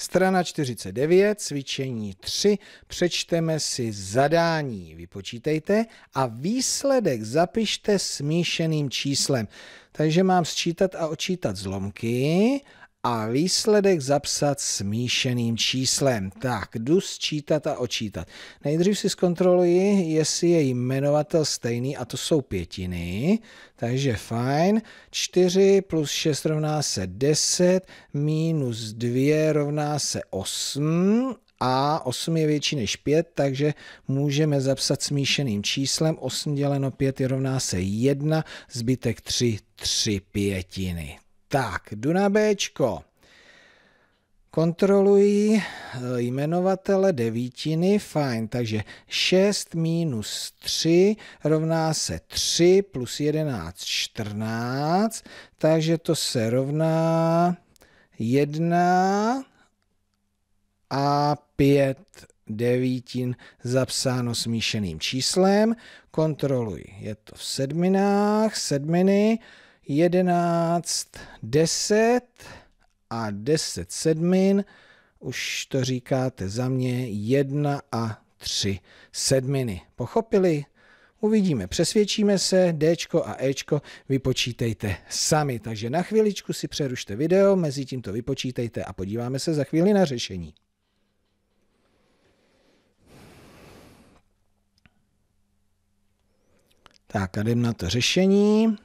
Strana 49, cvičení 3, přečteme si zadání, vypočítejte a výsledek zapište smíšeným číslem. Takže mám sčítat a očítat zlomky a výsledek zapsat smíšeným číslem. Tak, jdu sčítat a očítat. Nejdřív si zkontroluji, jestli je jmenovatel stejný a to jsou pětiny. Takže fajn. 4 plus 6 rovná se 10, minus 2 rovná se 8 a 8 je větší než 5, takže můžeme zapsat smíšeným číslem. 8 děleno 5 je rovná se 1, zbytek 3, 3 pětiny. Tak, jdu na Bčko. Kontrolují eh, jmenovatele devítiny, fajn, takže 6 minus 3 rovná se 3 plus 11, 14, takže to se rovná 1 a 5 devítin zapsáno smíšeným číslem. Kontroluji, je to v sedminách, sedminy, 11, 10 a 10 sedmin. Už to říkáte za mě 1 a 3 sedminy. Pochopili? Uvidíme, přesvědčíme se, D a E vypočítejte sami. Takže na chviličku si přerušte video, mezi tím to vypočítejte a podíváme se za chvíli na řešení. Tak a jdem na to řešení.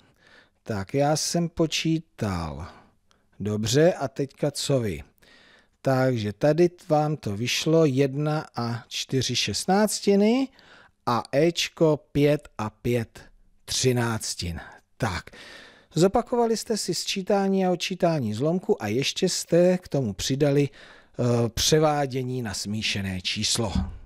Tak já jsem počítal. Dobře, a teďka co vy? Takže tady vám to vyšlo 1 a 4 šestnáctiny a Ečko 5 a 5 třináctin. Tak, zopakovali jste si sčítání a odčítání zlomku a ještě jste k tomu přidali e, převádění na smíšené číslo.